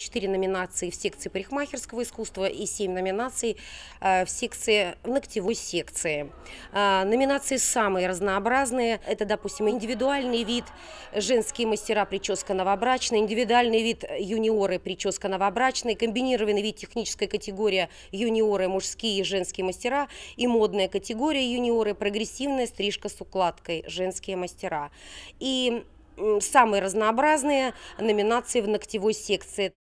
четыре номинации в секции парикмахерского искусства и семь номинаций э, в секции в ногтевой секции. Э, номинации самые разнообразные. Это, допустим, индивидуальный вид женские мастера прическа новобрачная, индивидуальный вид юниоры прическа новобрачная, комбинированный вид техническая категория юниоры мужские и женские мастера и модная категория юниоры прогрессивная стрижка с укладкой женские мастера. И самые разнообразные номинации в ногтевой секции.